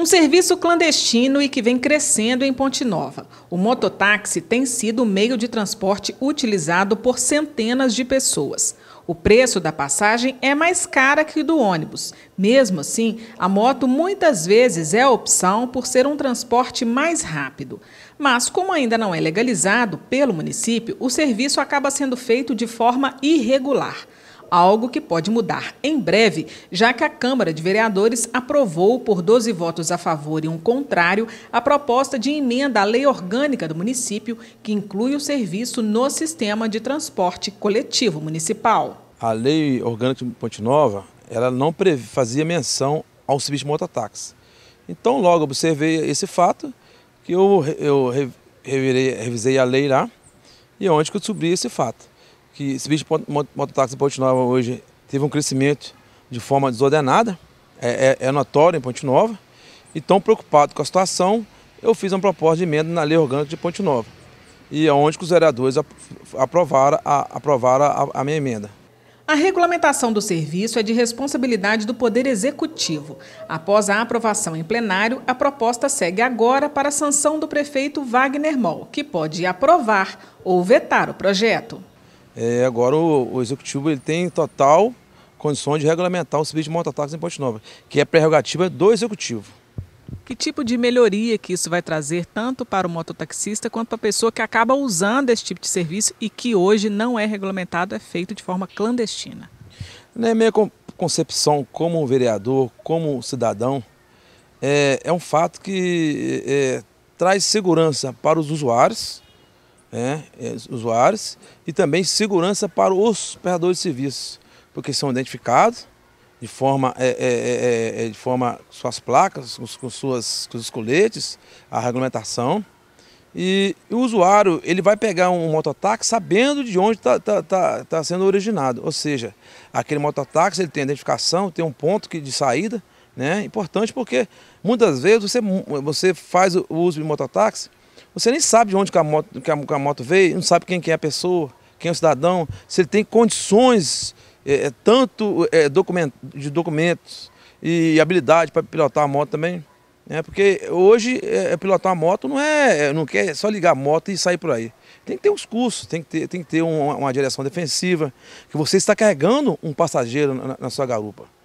Um serviço clandestino e que vem crescendo em Ponte Nova. O mototáxi tem sido o meio de transporte utilizado por centenas de pessoas. O preço da passagem é mais cara que o do ônibus. Mesmo assim, a moto muitas vezes é a opção por ser um transporte mais rápido. Mas, como ainda não é legalizado pelo município, o serviço acaba sendo feito de forma irregular algo que pode mudar em breve, já que a Câmara de Vereadores aprovou por 12 votos a favor e um contrário a proposta de emenda à lei orgânica do município, que inclui o serviço no sistema de transporte coletivo municipal. A lei orgânica de Ponte Nova, ela não fazia menção ao serviço de mototáxi. Então, logo observei esse fato, que eu, eu revirei, revisei a lei lá, e é onde que eu descobri esse fato que esse bicho mototáxi em Ponte Nova hoje teve um crescimento de forma desordenada, é, é, é notório em Ponte Nova, e tão preocupado com a situação, eu fiz uma proposta de emenda na Lei Orgânica de Ponte Nova, e é onde os vereadores aprovaram, aprovaram a, a minha emenda. A regulamentação do serviço é de responsabilidade do Poder Executivo. Após a aprovação em plenário, a proposta segue agora para a sanção do prefeito Wagner Moll, que pode aprovar ou vetar o projeto. É, agora o, o, executivo ele tem total condições de regulamentar o serviço de mototáxi em Ponte Nova, que é prerrogativa do executivo. Que tipo de melhoria que isso vai trazer tanto para o mototaxista quanto para a pessoa que acaba usando esse tipo de serviço e que hoje não é regulamentado, é feito de forma clandestina? Na né, minha concepção como vereador, como cidadão, é, é um fato que é, é traz segurança para os usuários, né, eh, usuários e também segurança para os operadores de serviços, porque são identificados de forma, é, é, é, de forma suas placas, com, suas, com os coletes, a regulamentação. E, e o usuário ele vai pegar um mototáxi sabendo de onde está tá, tá, tá sendo originado. Ou seja, aquele mototáxi ele tem identificação, tem um ponto que, de saída, né? Importante porque muitas vezes você, você faz o uso de mototáxi você nem sabe de onde que a moto, que a, que a moto veio, não sabe quem que é a pessoa, quem é o cidadão, se ele tem condições, é, é tanto é, de documentos e habilidade para pilotar a moto também. Né? Porque hoje é, é pilotar a moto não é, é não quer só ligar a moto e sair por aí. Tem que ter uns cursos, tem que ter, tem que ter uma, uma direção defensiva, que você está carregando um passageiro na, na sua garupa.